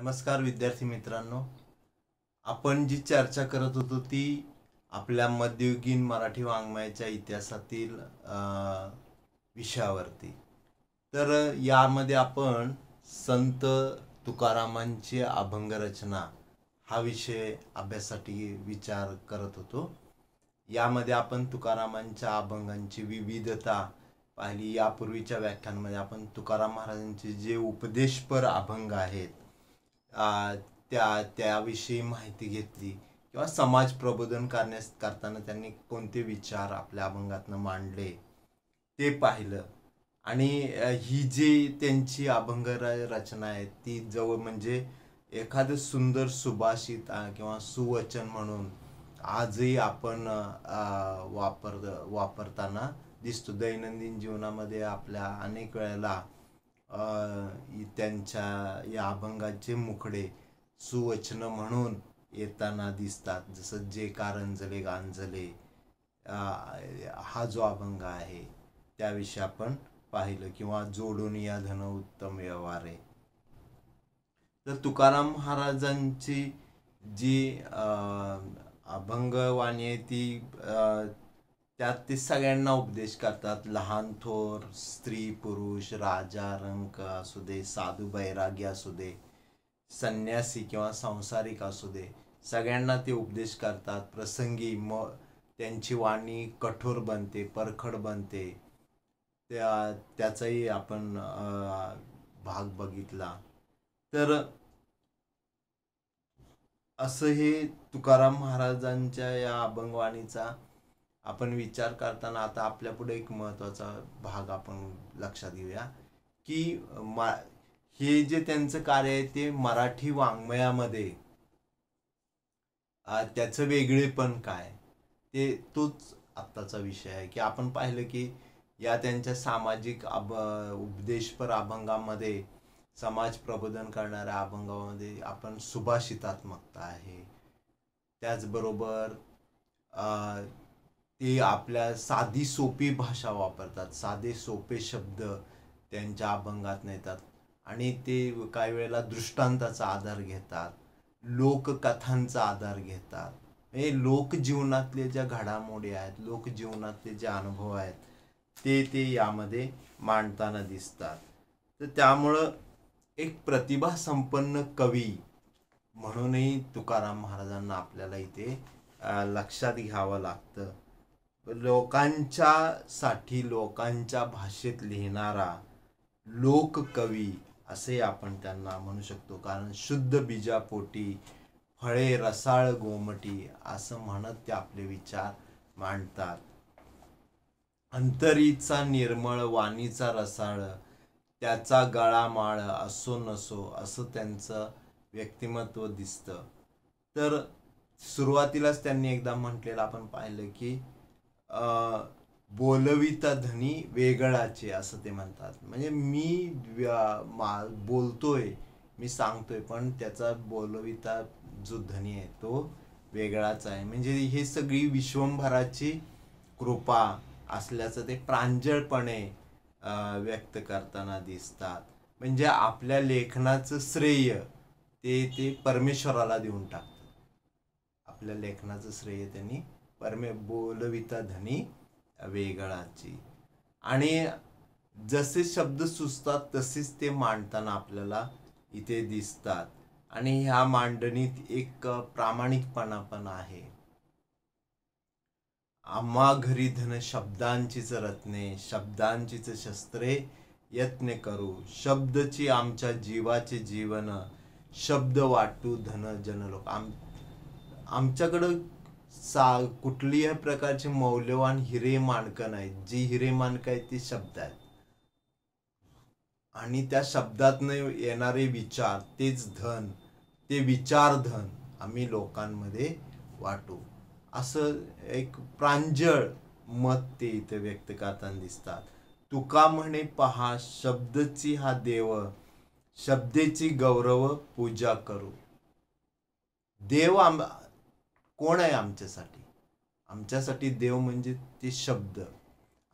नमस्कार विद्यार्थी मित्रांनो आपण जी चर्चा करत होतो ती आपल्या मध्ययुगीन मराठी वाङ्मयाच्या इतिहासातील विषयावरती तर यामध्ये आपण संत तुकारामांची अभंग रचना हा विषय अभ्यासासाठी विचार करत होतो यामध्ये आपण तुकारामांच्या अभंगांची विविधता पाहिली यापूर्वीच्या व्याख्यानमध्ये आपण तुकाराम महाराजांचे जे उपदेशपर अभंग आहेत त्या त्याविषयी माहिती घेतली किंवा समाज प्रबोधन करण्यास करताना त्यांनी कोणते विचार आपल्या अभंगातनं मांडले ते पाहिलं आणि ही जी त्यांची अभंग रचना आहे ती जवळ म्हणजे एखादं सुंदर सुभाषित किंवा सुवचन म्हणून आजही आपण वापर वापरताना दिसतो दैनंदिन जीवनामध्ये आपल्या अनेक वेळेला त्यांच्या या अभंगाचे मुखडे सुवचन म्हणून येताना दिसतात जसं जे कारंजले गांजले हा जो अभंग आहे त्याविषयी आपण पाहिलं किंवा जोडून या धन उत्तम व्यवहार आहे तर तुकाराम महाराजांची जी अभंगवाणी आहे ती त्यात ते सगळ्यांना उपदेश करतात लहान थोर स्त्री पुरुष राजा रंक असू दे साधू बैरागी असू दे संन्यासी किंवा सांसारिक असू दे सगळ्यांना ते उपदेश करतात प्रसंगी म त्यांची वाणी कठोर बनते परखड बनते त्या त्याचाही आपण भाग बघितला तर असं हे तुकाराम महाराजांच्या या अभंगवाणीचा आपण विचार करताना आता आपल्यापुढे एक महत्त्वाचा भाग आपण लक्षात घेऊया की मा हे जे त्यांचं कार्य आहे ते मराठी वाङ्मयामध्ये त्याचं वेगळेपण काय ते तोच आत्ताचा विषय आहे की आपण पाहिलं की या त्यांच्या सामाजिक अभ उपदेशपर अभंगामध्ये समाज प्रबोधन करणाऱ्या अभंगामध्ये आपण सुभाषितात्मकता आहे त्याचबरोबर ते आपल्या साधी सोपी भाषा वापरतात साधे सोपे शब्द त्यांच्या अभंगात नेतात आणि ते काही वेळेला दृष्टांताचा आधार घेतात लोककथांचा आधार घेतात हे लोकजीवनातले ज्या घडामोडी आहेत लोकजीवनातले जे अनुभव आहेत ते ते यामध्ये मांडताना दिसतात तर त्यामुळं एक प्रतिभा संपन्न कवी म्हणूनही तुकाराम महाराजांना आपल्याला इथे लक्षात घ्यावं लागतं लोकांच्या साठी लोकांच्या भाषेत लिहिणारा लोककवी असे आपण त्यांना म्हणू शकतो कारण शुद्ध बीजापोटी फळे रसाळ गोमटी असं म्हणत ते आपले विचार मांडतात अंतरीचा निर्मळ वाणीचा रसाळ त्याचा गळा माळ असो नसो असं त्यांचं व्यक्तिमत्व दिसतं तर सुरुवातीलाच त्यांनी एकदा म्हटलेलं आपण पाहिलं की बोलविता धनी वेगळाचे असं ते म्हणतात म्हणजे मी मा बोलतोय मी सांगतोय पण त्याचा बोलविता जो धनी आहे तो वेगळाच आहे म्हणजे हे सगळी विश्वंभराची कृपा असल्याचं ते प्रांजळपणे व्यक्त करताना दिसतात म्हणजे आपल्या लेखनाचं श्रेय ते ते परमेश्वराला देऊन टाकतात आपल्या लेखनाचं श्रेय त्यांनी परमे बोलविता धनी वेगळाची आणि जसे शब्द सुचतात तसेच ते मांडताना आपल्याला इथे दिसतात आणि ह्या मांडणीत एक प्रामाणिकपणा पण आहे आम्हा घरी धन शब्दांचीच रत्ने शब्दांचीच शस्त्रे यत्न करू शब्दची आमच्या जीवाचे जीवन शब्द वाटू धन लोक आम आमच्याकडं सा कुठलीही प्रकारचे मौल्यवान हिरे मानकं नाहीत जी हिरे मानकं आहेत ती शब्द आहेत आणि त्या शब्दातनं येणारे विचार तेच धन ते विचार विचारधन आम्ही लोकांमध्ये वाटू असं एक प्रांजळ मत ते इथे व्यक्त करताना दिसतात तुका म्हणे पहा शब्दची हा देव शब्देची गौरव पूजा करू देव आम कोण आहे आमच्यासाठी आमच्यासाठी देव म्हणजे ते शब्द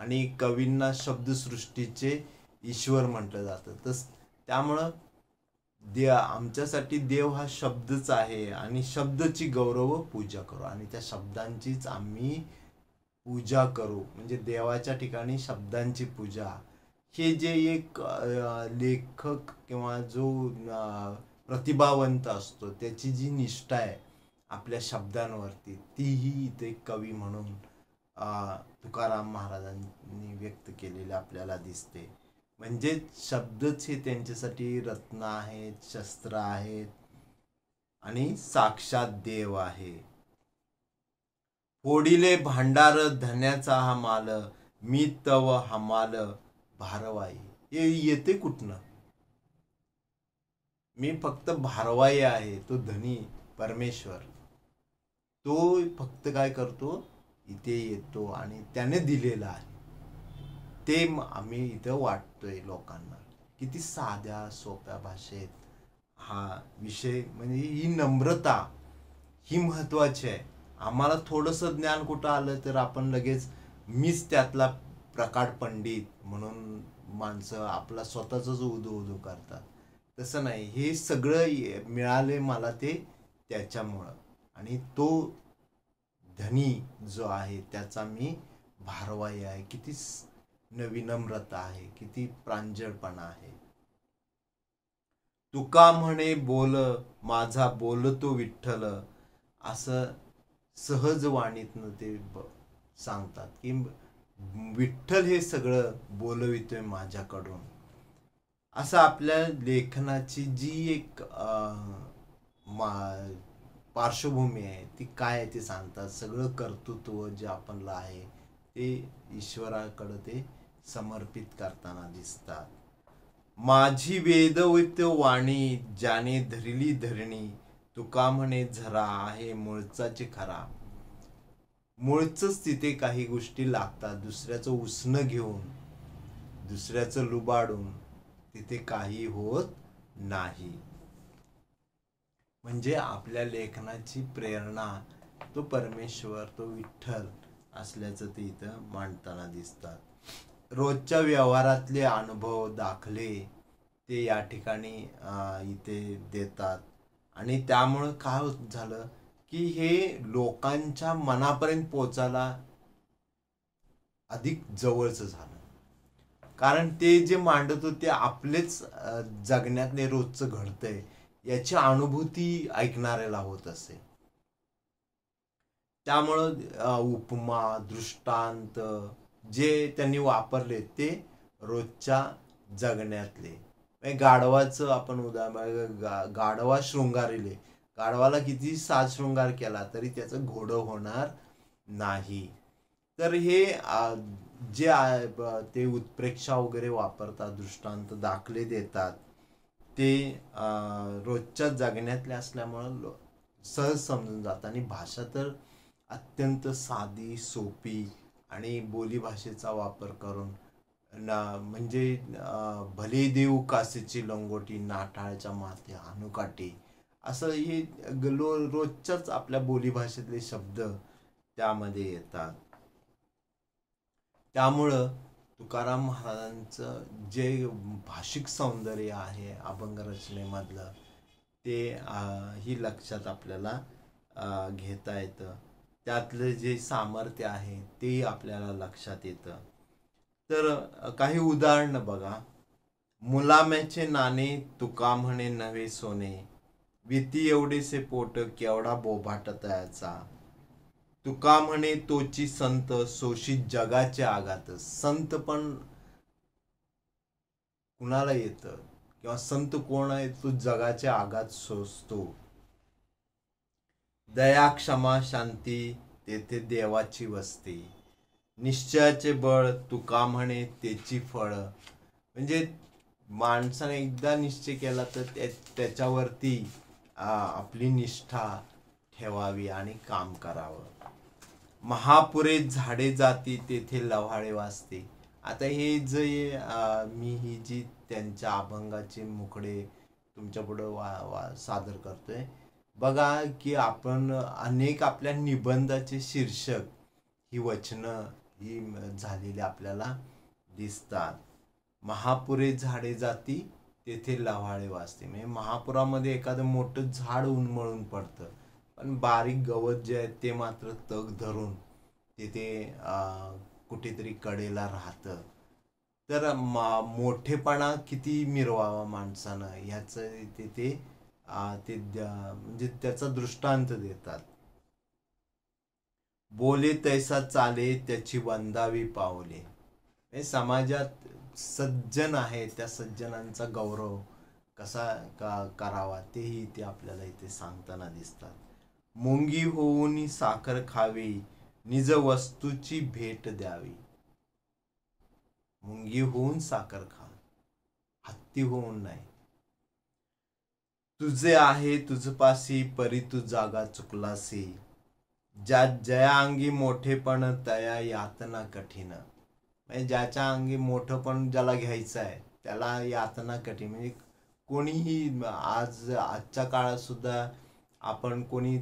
आणि कवींना शब्दसृष्टीचे ईश्वर म्हटलं जातं तस त्यामुळं दे आमच्यासाठी देव हा शब्दच आहे आणि शब्दची गौरव पूजा करू आणि त्या शब्दांचीच आम्ही पूजा करू म्हणजे देवाच्या ठिकाणी शब्दांची पूजा हे जे एक लेखक किंवा जो प्रतिभावंत असतो त्याची जी निष्ठा आहे आपल्या शब्दांवरती तीही इथे कवी म्हणून तुकाराम महाराजांनी व्यक्त केलेले आपल्याला दिसते म्हणजे शब्दच हे त्यांच्यासाठी रत्न आहेत शस्त्र आहेत आणि साक्षात देव आहे फोडिले भांडार धन्याचा हा माल मी तव हमाल भारवाई हे येते कुठन मी फक्त भारवाई आहे तो धनी परमेश्वर तो फक्त काय करतो इथे येतो आणि त्याने दिलेलं आहे ते आम्ही इथं वाटतोय लोकांना किती साध्या सोप्या भाषेत हा विषय म्हणजे ही नम्रता ही महत्त्वाची आहे आम्हाला थोडंसं ज्ञान कुठं आलं तर आपण लगेच मीच त्यातला प्रकाट पंडित म्हणून माणसं आपला स्वतःचंच उदो उदो करतात तसं नाही हे सगळं मिळाले मला ते त्याच्यामुळं आणि तो धनी जो आहे त्याचा मी भारवाही आहे किती नवीनम्रता आहे किती प्रांजळपणा आहे तुका म्हणे बोल माझा बोल तो विठ्ठल असं सहज वाणीतनं ते सांगतात की विठ्ठल हे सगळं बोलवितोय माझ्याकडून असं आपल्या लेखनाची जी एक मा पार्श्वभूमी आहे ती काय आहे ते सांगतात सगळं कर्तृत्व जे आपणला आहे ते ईश्वराकडं ते समर्पित करताना दिसतात माझी वेदवित वाणी ज्याने धरली धरणी तुका म्हणे झरा आहे मुळचाचे खरा मुळचंच तिथे काही गोष्टी लागतात दुसऱ्याचं उसणं घेऊन दुसऱ्याचं लुबाडून तिथे काही होत नाही म्हणजे आपल्या लेखनाची प्रेरणा तो परमेश्वर तो विठ्ठल असल्याचं ते इथं मांडताना दिसतात रोजच्या व्यवहारातले अनुभव दाखले ते या ठिकाणी इथे देतात आणि त्यामुळं काय झालं की हे लोकांच्या मनापर्यंत पोचायला अधिक जवळचं झालं कारण ते जे मांडत होते आपलेच जगण्यातले रोजचं घडतंय याची अनुभूती ऐकणाऱ्याला होत असे त्यामुळं उपमा दृष्टांत जे त्यांनी वापरले ते रोजच्या जगण्यातले गाढवाचं आपण उदाहरण गा गाढवा शृंगारिले गाढवाला किती साज शृंगार केला तरी त्याचं घोडं होणार नाही तर हे जे ते उत्प्रेक्षा वगैरे वापरतात दृष्टांत दाखले देतात ते रोजच्या जगण्यातले असल्यामुळं लो सहज समजून जातं आणि भाषा तर अत्यंत साधी सोपी आणि बोलीभाषेचा वापर करून ना म्हणजे भले देऊ कासेची लंगोटी नाटाळ्याच्या माती हानुकाठी असं हे गलो रोजच्याच आपल्या बोलीभाषेतले शब्द त्यामध्ये येतात त्यामुळं तुकाराम महाराजांचं जे भाषिक सौंदर्य आहे अभंग रचनेमधलं ते ही लक्षात आपल्याला घेता येतं त्यातलं जे सामर्थ्य आहे तेही आपल्याला लक्षात येतं तर काही उदाहरणं बघा मुलाम्याचे नाणे तुका म्हणे नवे सोने विती एवढेसे पोट केवढा बोभाट तुका म्हणे तोची संत सोशीत जगाच्या आगात संत पण कुणाला येत किंवा संत कोण आहे तो जगाच्या आगात सोसतो दया क्षमा शांती तेथे देवाची वस्ती निश्चयाचे बळ तुका म्हणे त्याची फळ म्हणजे माणसाने एकदा निश्चय केला तर त्याच्यावरती आपली निष्ठा ठेवावी आणि काम करावं महापुरे झाडे जाती तेथे लव्हाळे वाजते आता हे जे मी ही जी त्यांच्या अभंगाचे मुकडे तुमच्या पुढं वा वा सादर करतोय बघा की आपण अनेक आपल्या निबंधाचे शीर्षक ही वचनं ही झालेली आपल्याला दिसतात महापुरे झाडे जाती तेथे लव्हाळे वाचते म्हणजे महापुरामध्ये एखादं मोठं झाड उन्मळून पडतं आणि बारीक गवत जे आहे ते मात्र तग धरून तिथे कुठेतरी कडेला राहतं तर मोठेपणा किती मिरवावा माणसानं ह्याचं तिथे ते म्हणजे त्याचा दृष्टांत देतात बोले तैसा चाले त्याची वंदावी पावले हे समाजात सज्जन आहे त्या सज्जनांचा गौरव कसा का करावा तेही ते आपल्याला इथे सांगताना दिसतात मुंगी होऊन साखर खावी निज वस्तूची भेट द्यावी मुंगी होऊन साखर खा हत्ती होऊन नाही तुझे आहे पासी परी तू जागा चुकलासी ज्या जया अंगी मोठेपण तया यातना कठीण म्हणजे ज्याच्या अंगी पण ज्याला घ्यायचं आहे त्याला यातना कठीण म्हणजे कोणीही आज आजच्या काळात सुद्धा आपण कोणी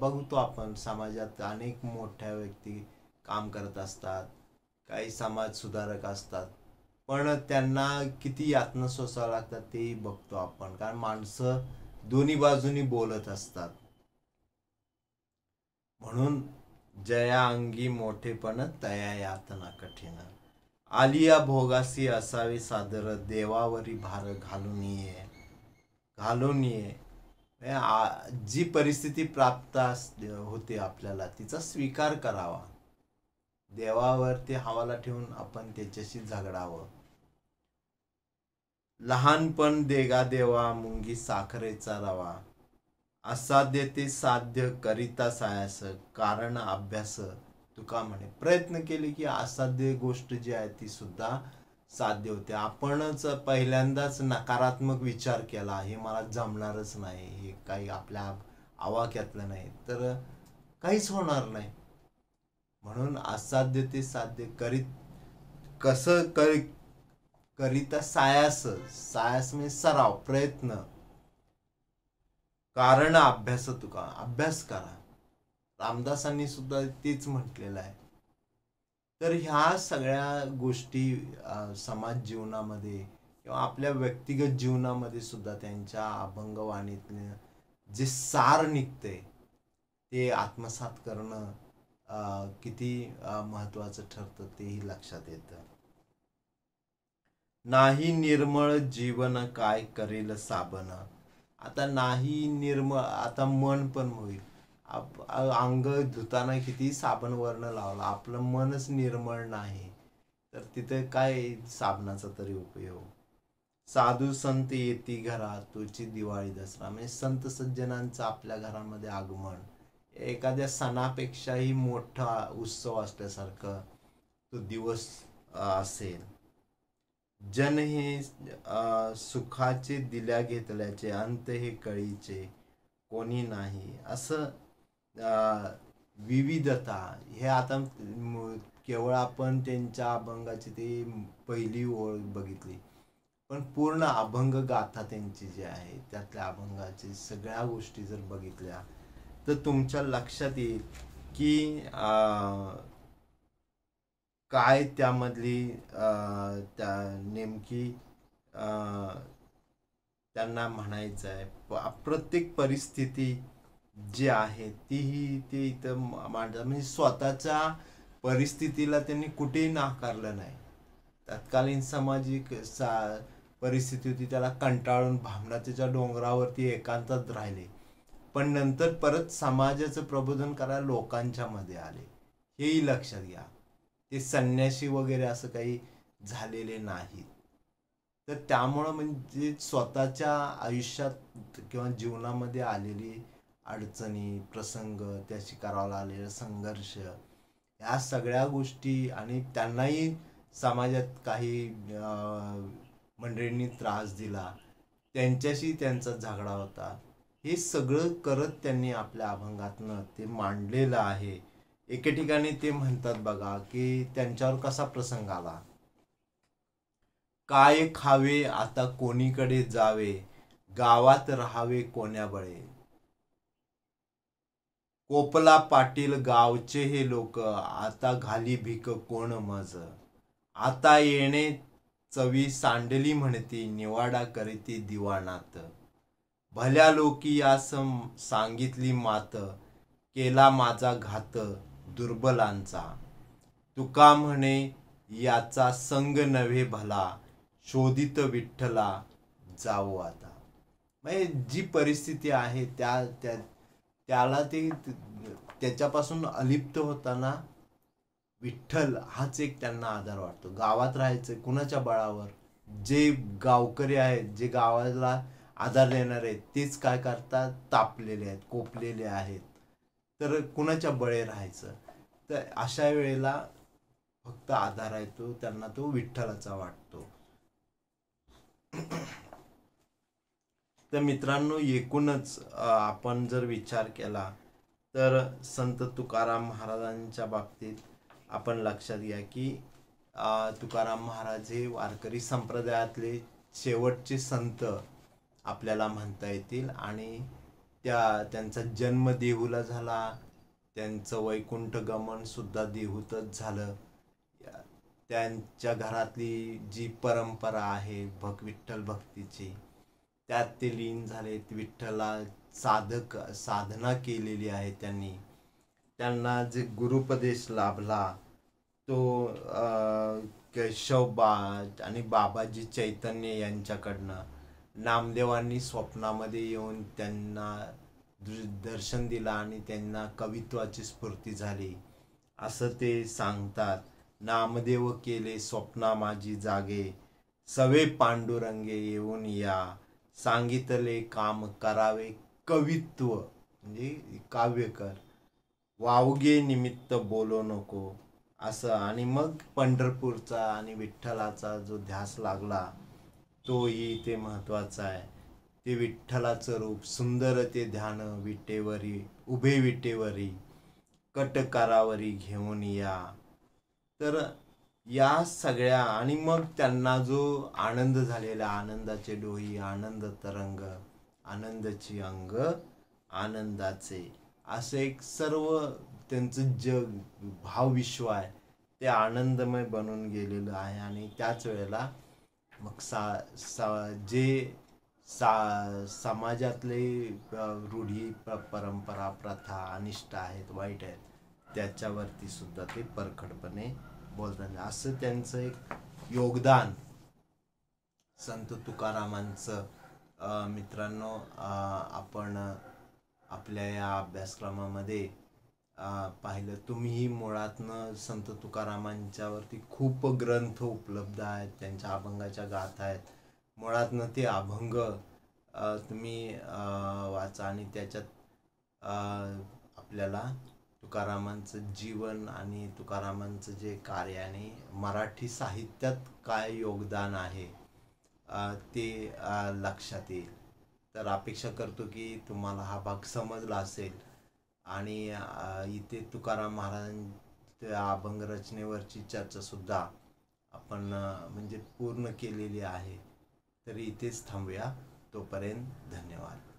बघतो आपण समाजात अनेक मोठ्या व्यक्ती काम करत असतात काही समाज सुधारक असतात पण त्यांना किती यातना सोसावं लागतात तेही बघतो आपण कारण माणसं दोन्ही बाजूनी बोलत असतात म्हणून जया अंगी मोठेपण तया यातना कठीण आलिया भोगासी असावी सादर देवावरी भार घालून ये घालून ये जी परिस्थिती प्राप्त होते आपल्याला तिचा स्वीकार करावा देवावरती हवाला ठेवून आपण त्याच्याशी झगडावं लहानपण देगा देवा मुंगी साखरेचा रवा असाध्य ते साध्य करिता सायास कारण अभ्यास तुका म्हणे प्रयत्न केले की असाध्य गोष्ट जी आहे ती सुद्धा साध्य होते आपणच पहिल्यांदाच नकारात्मक विचार केला हे मला जमणारच नाही हे काही आपल्या आवाक्यातलं नाही तर काहीच होणार नाही म्हणून असाध्य ते साध्य करीत कसं कर करिता सायास सायास म्हणजे सराव प्रयत्न कारण अभ्यास तुका अभ्यास करा रामदासांनी सुद्धा तेच म्हटलेलं आहे तर ह्या सगळ्या गोष्टी समाज जीवनामध्ये किंवा आपल्या व्यक्तिगत जीवनामध्ये सुद्धा त्यांच्या अभंगवाणीतनं जे सार निघते ते आत्मसात करणं किती महत्वाचं ठरतं तेही लक्षात येतं नाही निर्मळ जीवन काय करेल साबण आता नाही निर्मळ आता मन पण होईल अंग धुताना किती साबण वर्ण लावला आपलं मनच निर्मळ नाही तर तिथे काय साबणाचा तरी उपयोग साधू संत येती घरा तुझी दिवाळी दसरा म्हणजे संत सज्जनांचं आपल्या घरामध्ये आगमन एखाद्या सणापेक्षाही मोठा उत्सव असल्यासारखं तो दिवस असेल जन हे सुखाचे दिल्या घेतल्याचे अंत हे कळीचे कोणी नाही असं विविधता हे आता केवळ आपण त्यांच्या अभंगाची ती पहिली ओळ बघितली पण पूर्ण अभंग गाथा त्यांची जी आहे त्यातल्या अभंगाची सगळ्या गोष्टी जर बघितल्या तर तुमच्या लक्षात येईल की काय त्यामधली त्या नेमकी त्यांना म्हणायचं आहे प्रत्येक परिस्थिती जे आहे तीही ते इथं मांडतात म्हणजे स्वतःच्या परिस्थितीला त्यांनी कुठेही नाकारलं नाही तत्कालीन सामाजिक सा परिस्थिती होती त्याला कंटाळून त्याच्या डोंगरावरती एकांतात राहिले पण नंतर परत समाजाचं प्रबोधन करायला लोकांच्या मध्ये आले हेही लक्षात घ्या ते संन्यासी वगैरे असं काही झालेले नाहीत तर त्यामुळं म्हणजे स्वतःच्या आयुष्यात किंवा जीवनामध्ये आलेली अडचणी प्रसंग त्या शिकाराला आलेला संघर्ष ह्या सगळ्या गोष्टी आणि त्यांनाही समाजात काही मंडळींनी त्रास दिला त्यांच्याशी त्यांचा झगडा होता हे सगळं करत त्यांनी आपल्या अभंगातनं ते मांडलेलं आहे एके ठिकाणी ते म्हणतात बघा की त्यांच्यावर कसा प्रसंग आला काय खावे आता कोणीकडे जावे गावात राहावे कोण्याबळे कोपला पाटील गावचे हे लोक आता घाली भीक कोण मज आता येणे चवी सांडली म्हणती निवाडा करीती दिवाणात भल्या लोकी यास सांगितली मात केला माझा घात दुर्बलांचा तुका म्हणे याचा संग नव्हे भला शोधित विठ्ठला जाऊ आता म्हणजे जी परिस्थिती आहे त्या त्या त्याला ते त्याच्यापासून अलिप्त होताना विठ्ठल हाच एक त्यांना आधार वाटतो गावात राहायचं कुणाच्या बळावर जे गावकरी आहेत जे गावाला आधार देणार आहेत तेच काय करतात तापलेले आहेत कोपलेले आहेत तर कुणाच्या बळे राहायचं तर अशा वेळेला फक्त आधार आहे तो त्यांना तो विठ्ठलाचा वाटतो तर मित्रांनो एकूणच आपण जर विचार केला तर संत तुकाराम महाराजांच्या बाबतीत आपण लक्षात घ्या की तुकाराम महाराज हे वारकरी संप्रदायातले शेवटचे संत आपल्याला म्हणता येतील आणि त्या त्यांचा जन्म देहूला झाला त्यांचं वैकुंठ गमनसुद्धा देहूतच झालं त्यांच्या घरातली जी परंपरा आहे भग विठ्ठल भक्तीची त्यात ते लीन झालेत विठ्ठला साधक साधना केलेली आहे त्यांनी त्यांना जे गुरुपदेश लाभला तो केशव बा आणि बाबाजी चैतन्य यांच्याकडनं नामदेवांनी स्वप्नामध्ये येऊन त्यांना दर्शन दिला आणि त्यांना कवित्वाची स्फूर्ती झाली असं ते सांगतात नामदेव केले स्वप्ना माझी जागे सवे पांडुरंगे येऊन या सांगितले काम करावे कवित्व म्हणजे काव्यकर वावगे निमित्त बोलो नको असं आणि मग पंढरपूरचा आणि विठ्ठलाचा जो ध्यास लागला तोही ते महत्त्वाचा आहे ते विठ्ठलाचं रूप सुंदर ते ध्यान विटेवरी उभे विटेवरी कट करावरी घेऊन या तर या सगळ्या आणि मग त्यांना जो आनंद झालेला आनंदाचे डोही आनंद तरंग आनंदाची अंग आनंदाचे असं एक सर्व त्यांचं जग भावविश्व आहे ते आनंदमय बनून गेलेलं आहे आणि त्याच वेळेला मग सा सा जे सा समाजातले रूढी परंपरा प्रथा अनिष्ट आहेत वाईट आहेत त्याच्यावरती सुद्धा ते परखडपणे बोलताना असं त्यांचं एक योगदान संत तुकारामांचं मित्रांनो आपण आपल्या या अभ्यासक्रमामध्ये पाहिलं तुम्हीही मुळातनं संत तुकारामांच्यावरती खूप ग्रंथ उपलब्ध आहेत त्यांच्या अभंगाच्या गाथा आहेत मुळातनं ते अभंग तुम्ही वाचा आणि त्याच्यात आपल्याला तुकारामांचं जीवन आणि तुकारामांचं जे कार्य आणि मराठी साहित्यात काय योगदान आहे ते लक्षात येईल तर अपेक्षा करतो की तुम्हाला हा भाग समजला असेल आणि इथे तुकाराम महाराजांच्या अभंग रचनेवरची चर्चासुद्धा आपण म्हणजे पूर्ण केलेली आहे तर इथेच थांबूया तोपर्यंत धन्यवाद